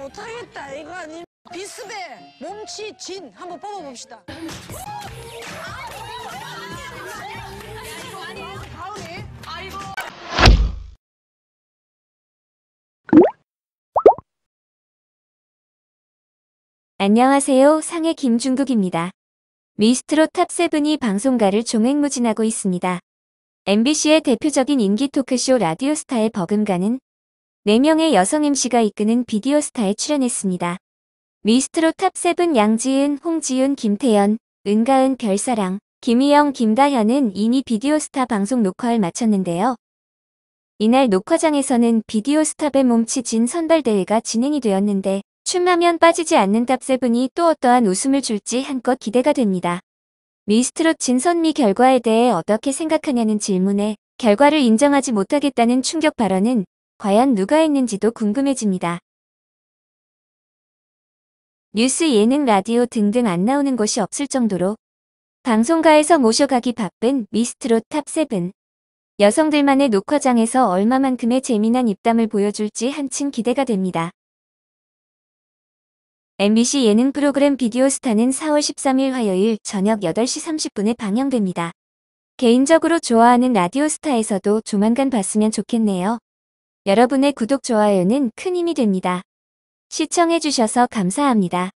못하겠다 이거 아니 비스베 몸치 진 한번 뽑아봅시다 아, 아, 안녕하세요. 상해 김중국입니다. 미스트롯 탑세븐이 방송가를 종횡무진하고 있습니다. MBC의 대표적인 인기 토크쇼 라디오스타의 버금가는 4명의 여성 MC가 이끄는 비디오스타에 출연했습니다. 미스트로 탑7 양지은, 홍지윤, 김태연, 은가은, 별사랑, 김희영, 김다현은 이미 비디오스타 방송 녹화를 마쳤는데요. 이날 녹화장에서는 비디오스탑의 몸치진 선발대회가 진행이 되었는데 춤하면 빠지지 않는 탑세븐이 또 어떠한 웃음을 줄지 한껏 기대가 됩니다. 미스트롯 진선미 결과에 대해 어떻게 생각하냐는 질문에 결과를 인정하지 못하겠다는 충격 발언은 과연 누가 했는지도 궁금해집니다. 뉴스, 예능, 라디오 등등 안 나오는 곳이 없을 정도로 방송가에서 모셔가기 바쁜 미스트롯 탑7. 여성들만의 녹화장에서 얼마만큼의 재미난 입담을 보여줄지 한층 기대가 됩니다. MBC 예능 프로그램 비디오 스타는 4월 13일 화요일 저녁 8시 30분에 방영됩니다. 개인적으로 좋아하는 라디오 스타에서도 조만간 봤으면 좋겠네요. 여러분의 구독, 좋아요는 큰 힘이 됩니다. 시청해주셔서 감사합니다.